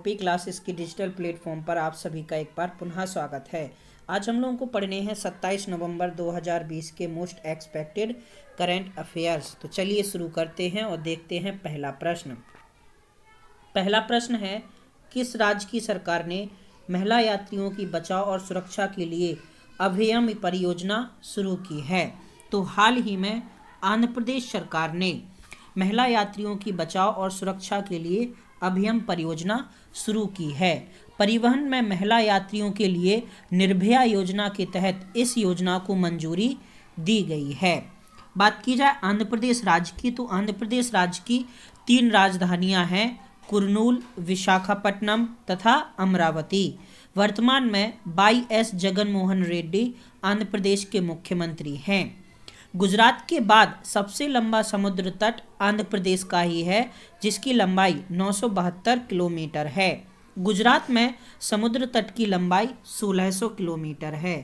OP classes की digital platform पर आप सभी का एक बार पुनः स्वागत है आज हम लोगों को पढ़ने हैं 27 नवंबर 2020 के मोस्ट एक्सपेक्टेड करंट अफेयर्स तो चलिए शुरू करते हैं और देखते हैं पहला प्रश्न पहला प्रश्न है किस राज्य की सरकार ने महिला यात्रियों की बचाव और सुरक्षा के लिए अभियम परियोजना शुरू की है तो हाल ही में आंध्र प्रदेश सरकार ने महिला यात्रियों की बचाव और सुरक्षा के लिए अभियम परियोजना शुरू की है परिवहन में महिला यात्रियों के लिए निर्भया योजना के तहत इस योजना को मंजूरी दी गई है बात की जाए आंध्र प्रदेश राज्य की तो आंध्र प्रदेश राज्य की तीन राजधानियां हैं कुरनूल विशाखापट्टनम तथा अमरावती वर्तमान में बाई एस जगनमोहन रेड्डी आंध्र प्रदेश के मुख्यमंत्री हैं गुजरात के बाद सबसे लंबा समुद्र तट आंध्र प्रदेश का ही है जिसकी लंबाई नौ किलोमीटर है गुजरात में समुद्र तट की लंबाई 1600 किलोमीटर है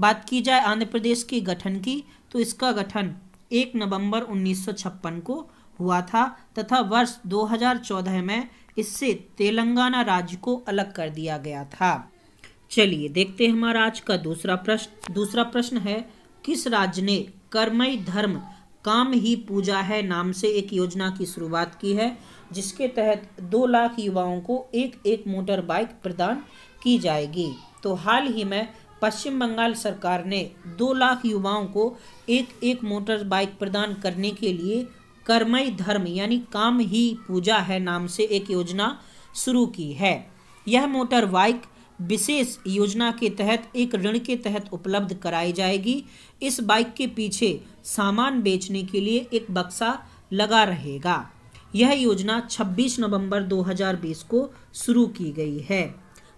बात की जाए आंध्र प्रदेश के गठन की तो इसका गठन 1 नवंबर 1956 को हुआ था तथा वर्ष 2014 में इससे तेलंगाना राज्य को अलग कर दिया गया था चलिए देखते हैं हमारा आज का दूसरा प्रश्न दूसरा प्रश्न है किस राज्य ने कर्मय धर्म काम ही पूजा है नाम से एक योजना की शुरुआत की है जिसके तहत दो लाख युवाओं को एक एक मोटर बाइक प्रदान की जाएगी तो हाल ही में पश्चिम बंगाल सरकार ने दो लाख युवाओं को एक एक मोटर बाइक प्रदान करने के लिए कर्मय धर्म यानी काम ही पूजा है नाम से एक योजना शुरू की है यह मोटर बाइक विशेष योजना के तहत एक ऋण के तहत उपलब्ध कराई जाएगी इस बाइक के पीछे सामान बेचने के लिए एक बक्सा लगा रहेगा यह योजना 26 नवंबर 2020 को शुरू की गई है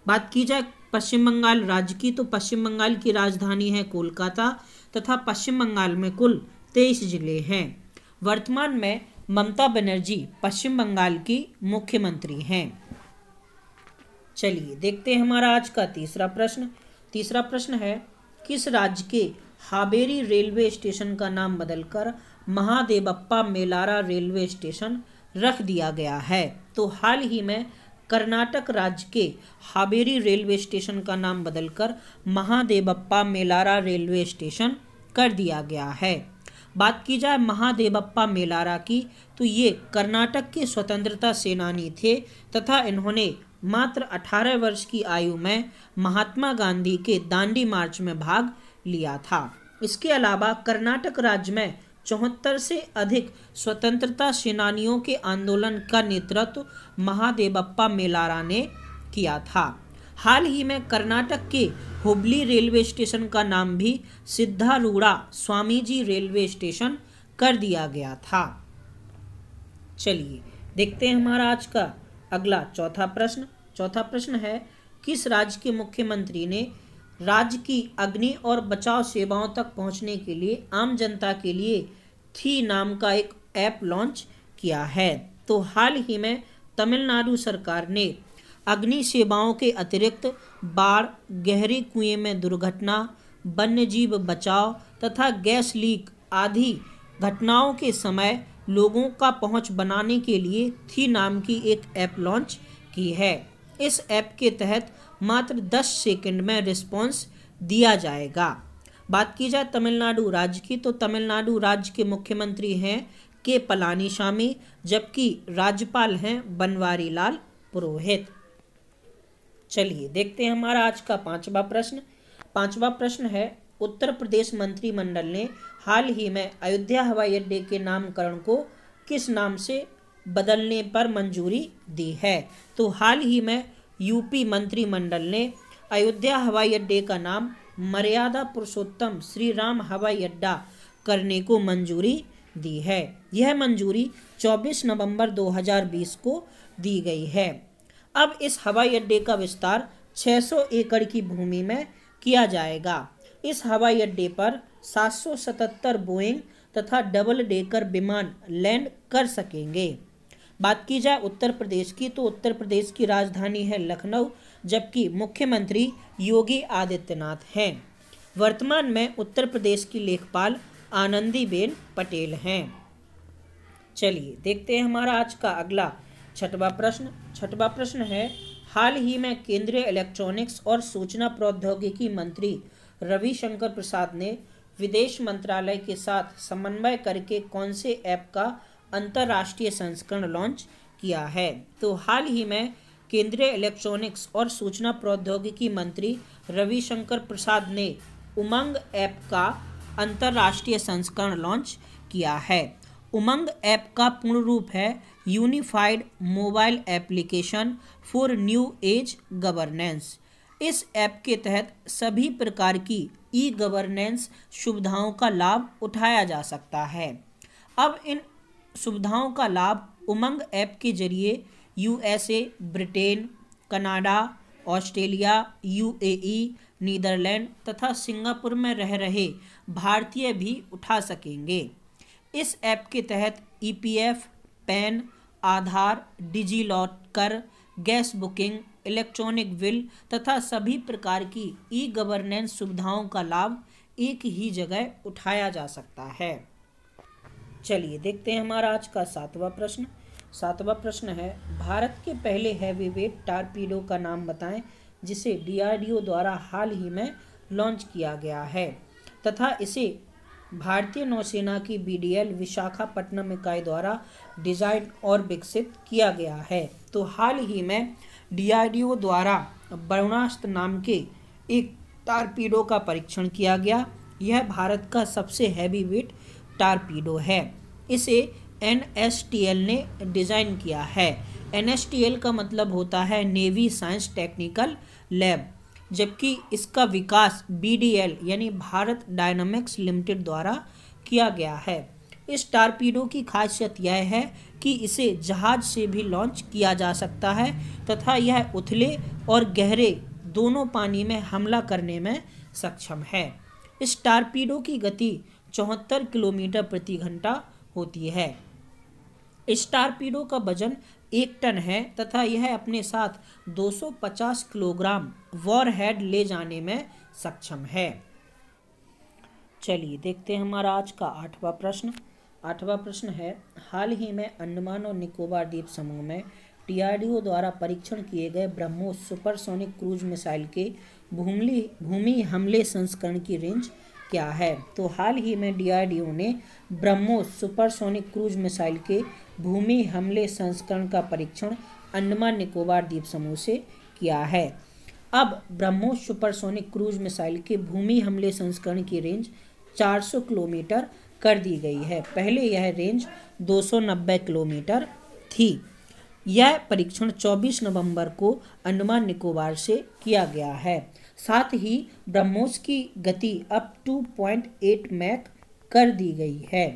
बात की जाए पश्चिम बंगाल राज्य की तो पश्चिम बंगाल की राजधानी है कोलकाता तथा पश्चिम बंगाल में कुल तेईस जिले हैं वर्तमान में ममता बनर्जी पश्चिम बंगाल की मुख्यमंत्री हैं चलिए देखते हैं हमारा आज का तीसरा प्रश्न तीसरा प्रश्न है किस राज्य के हाबेरी रेलवे स्टेशन का नाम बदलकर महादेवप्पा मेलारा रेलवे स्टेशन रख दिया गया है तो हाल ही में कर्नाटक राज्य के हाबेरी रेलवे स्टेशन का नाम बदलकर महादेवप्पा मेलारा रेलवे स्टेशन कर दिया गया है बात की जाए महादेवप्पा मेलारा की तो ये कर्नाटक के स्वतंत्रता सेनानी थे तथा इन्होंने मात्र 18 वर्ष की आयु में महात्मा गांधी के दांडी मार्च में भाग लिया था इसके अलावा कर्नाटक राज्य में चौहत्तर से अधिक स्वतंत्रता सेनानियों के आंदोलन का नेतृत्व महादेवप्पा मेलारा ने किया था हाल ही में कर्नाटक के हुबली रेलवे स्टेशन का नाम भी सिद्धारूढ़ा स्वामी जी रेलवे स्टेशन कर दिया गया था चलिए देखते हैं हमारा आज का अगला चौथा प्रश्न चौथा प्रश्न है किस राज्य के मुख्यमंत्री ने राज्य की अग्नि और बचाव सेवाओं तक पहुंचने के लिए आम जनता के लिए थी नाम का एक ऐप लॉन्च किया है तो हाल ही में तमिलनाडु सरकार ने अग्नि सेवाओं के अतिरिक्त बाढ़ गहरे कुएं में दुर्घटना वन्यजीव बचाव तथा गैस लीक आदि घटनाओं के समय लोगों का पहुंच बनाने के लिए थी नाम की एक ऐप लॉन्च की है इस ऐप के तहत मात्र 10 सेकंड में रिस्पांस दिया जाएगा बात की जाए तमिलनाडु राज्य की तो तमिलनाडु राज्य के मुख्यमंत्री हैं के पलानी शामी जबकि राज्यपाल हैं बनवारी लाल पुरोहित चलिए देखते हैं हमारा आज का पांचवा प्रश्न पांचवा प्रश्न है उत्तर प्रदेश मंत्रिमंडल ने हाल ही में अयोध्या हवाई अड्डे के नामकरण को किस नाम से बदलने पर मंजूरी दी है तो हाल ही में यूपी मंत्रिमंडल ने अयोध्या हवाई अड्डे का नाम मर्यादा पुरुषोत्तम श्री राम हवाई अड्डा करने को मंजूरी दी है यह मंजूरी 24 नवंबर 2020 को दी गई है अब इस हवाई अड्डे का विस्तार 600 एकड़ की भूमि में किया जाएगा इस हवाई अड्डे पर 777 बोइंग तथा डबल डेकर विमान लैंड कर सकेंगे बात की जाए उत्तर प्रदेश की तो उत्तर प्रदेश की राजधानी है लखनऊ जबकि मुख्यमंत्री योगी आदित्यनाथ हैं वर्तमान में उत्तर प्रदेश की लेखपाल आनंदीबेन पटेल हैं चलिए देखते हैं हमारा आज का अगला छठवा प्रश्न छठवा प्रश्न है हाल ही में केंद्रीय इलेक्ट्रॉनिक्स और सूचना प्रौद्योगिकी मंत्री रविशंकर प्रसाद ने विदेश मंत्रालय के साथ समन्वय करके कौन से ऐप का अंतर्राष्ट्रीय संस्करण लॉन्च किया है तो हाल ही में केंद्रीय इलेक्ट्रॉनिक्स और सूचना प्रौद्योगिकी मंत्री रविशंकर प्रसाद ने उमंग ऐप का अंतर्राष्ट्रीय संस्करण लॉन्च किया है उमंग ऐप का पूर्ण रूप है unified mobile application for new age governance इस ऐप के तहत सभी प्रकार की ई गवर्नेंस सुविधाओं का लाभ उठाया जा सकता है अब इन सुविधाओं का लाभ उमंग ऐप के जरिए USA Britain Canada Australia UAE Netherlands तथा सिंगापुर में रह रहे भारतीय भी उठा सकेंगे इस ऐप के तहत EPF PAN Aadhaar DigiLocker gas booking electronic will तथा सभी प्रकार की ई गवर्नेंस सुविधाओं का लाभ एक ही जगह उठाया जा सकता है चलिए देखते हैं हमारा आज का सातवां प्रश्न सातवां प्रश्न है भारत के पहले हैवी वेट टारपीडो का नाम बताएं जिसे डीआरडीओ द्वारा हाल ही में लॉन्च किया गया है तथा इसे भारतीय नौसेना की बीडीएल विशाखापट्टनम इकाई द्वारा डिजाइन और विकसित किया गया है तो हाल ही में डीआरडीओ द्वारा वरुणास्त्र नाम के एक टारपीडो का परीक्षण किया गया यह भारत का सबसे हैवी वेट टारपीडो है इसे एन ने डिज़ाइन किया है एन का मतलब होता है नेवी साइंस टेक्निकल लैब जबकि इसका विकास बी यानी भारत डायनामिक्स लिमिटेड द्वारा किया गया है इस टारपीडो की खासियत यह है कि इसे जहाज से भी लॉन्च किया जा सकता है तथा यह उथले और गहरे दोनों पानी में हमला करने में सक्षम है इस टारपीडो की गति चौहत्तर किलोमीटर प्रति घंटा होती है इस टारपीडो का वजन एक टन है तथा यह अपने साथ 250 किलोग्राम वॉर हेड ले जाने में सक्षम है चलिए देखते हैं हमारा आज का आठवां प्रश्न आठवां प्रश्न है हाल ही में अंडमान और निकोबार द्वीप समूह में टीआरडीओ द्वारा परीक्षण किए गए ब्रह्मोस सुपरसोनिक क्रूज मिसाइल के भूमि भूमि हमले संस्करण की रेंज क्या है तो हाल ही में डीआरडीओ ने ब्रह्मोस सुपरसोनिक क्रूज मिसाइल के भूमि हमले संस्करण का परीक्षण अंडमान निकोबार द्वीप समूह से किया है अब ब्रह्मोस सुपरसोनिक क्रूज मिसाइल के भूमि हमले संस्करण की रेंज 400 किलोमीटर कर दी गई है पहले यह रेंज 290 किलोमीटर थी यह परीक्षण 24 नवंबर को अंडमान निकोबार से किया गया है साथ ही ब्रह्मोस की गति अप 2.8 पॉइंट एट मैक कर दी गई है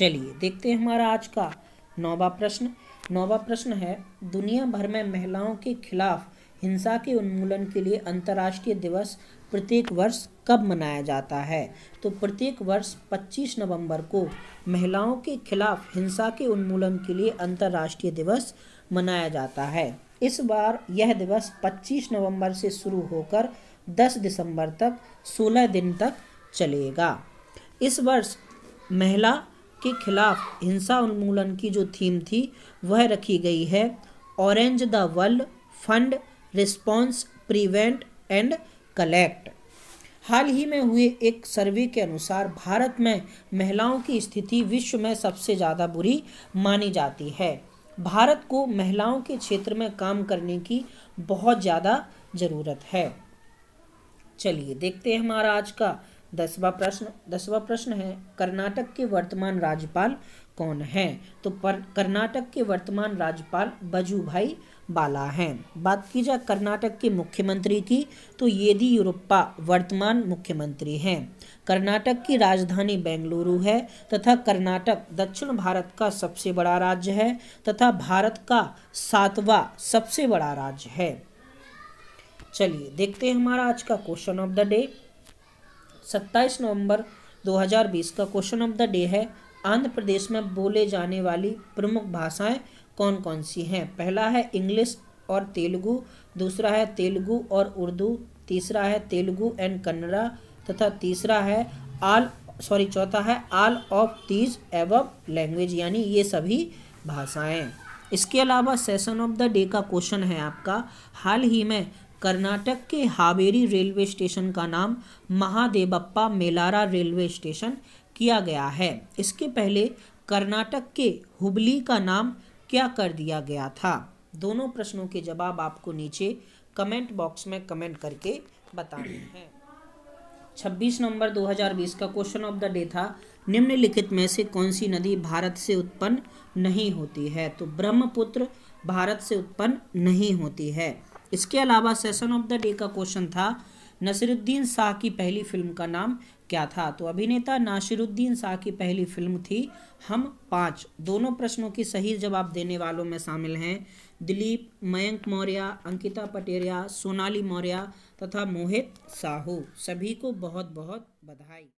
चलिए देखते हैं हमारा आज का नौवा प्रश्न नौवा प्रश्न है दुनिया भर में महिलाओं के खिलाफ हिंसा के उन्मूलन के लिए अंतर्राष्ट्रीय दिवस प्रत्येक वर्ष कब मनाया जाता है तो प्रत्येक वर्ष 25 नवंबर को महिलाओं के खिलाफ हिंसा के उन्मूलन के लिए अंतर्राष्ट्रीय दिवस मनाया जाता है इस बार यह दिवस 25 नवंबर से शुरू होकर 10 दिसंबर तक 16 दिन तक चलेगा इस वर्ष महिला के खिलाफ हिंसा उन्मूलन की जो थीम थी वह रखी गई है orange the world fund response prevent and collect हाल ही में हुए एक सर्वे के अनुसार भारत में महिलाओं की स्थिति विश्व में सबसे ज़्यादा बुरी मानी जाती है भारत को महिलाओं के क्षेत्र में काम करने की बहुत ज़्यादा ज़रूरत है चलिए देखते हैं हमारा आज का दसवा प्रश्न दसवा प्रश्न है कर्नाटक के वर्तमान राज्यपाल कौन है तो पर कर्नाटक के वर्तमान राज्यपाल बजू भाई बाला है बात की जाए कर्नाटक के मुख्यमंत्री की तो येदियुरप्पा वर्तमान मुख्यमंत्री हैं कर्नाटक की राजधानी बेंगलुरु है तथा कर्नाटक दक्षिण भारत का सबसे बड़ा राज्य है तथा भारत का सातवां सबसे बड़ा राज्य है चलिए देखते हैं हमारा आज का क्वेश्चन ऑफ द डे सत्ताईस नवंबर 2020 का क्वेश्चन ऑफ द डे है आंध्र प्रदेश में बोले जाने वाली प्रमुख भाषाएं कौन कौन सी हैं पहला है इंग्लिश और तेलुगु दूसरा है तेलुगु और उर्दू तीसरा है तेलुगु एंड कन्नड़ा तथा तीसरा है आल सॉरी चौथा है आल ऑफ दीज एवं लैंग्वेज यानी ये सभी भाषाएं इसके अलावा सेशन ऑफ द डे का क्वेश्चन है आपका हाल ही में कर्नाटक के हावेरी रेलवे स्टेशन का नाम महादेवप्पा मेलारा रेलवे स्टेशन किया गया है इसके पहले कर्नाटक के हुबली का नाम क्या कर दिया गया था दोनों प्रश्नों के जवाब आपको नीचे कमेंट बॉक्स में कमेंट करके बताने हैं 26 नंबर 2020 का क्वेश्चन ऑफ द डे था निम्नलिखित में से कौन सी नदी भारत से उत्पन्न नहीं होती है तो ब्रह्मपुत्र भारत से उत्पन्न नहीं होती है इसके अलावा सेशन ऑफ द डे का क्वेश्चन था नसीरुद्दीन शाह की पहली फिल्म का नाम क्या था तो अभिनेता नासिरुद्दीन शाह की पहली फिल्म थी हम पाँच दोनों प्रश्नों की सही जवाब देने वालों में शामिल हैं दिलीप मयंक मौर्य अंकिता पटेरिया सोनाली मौर्य तथा मोहित साहू सभी को बहुत बहुत बधाई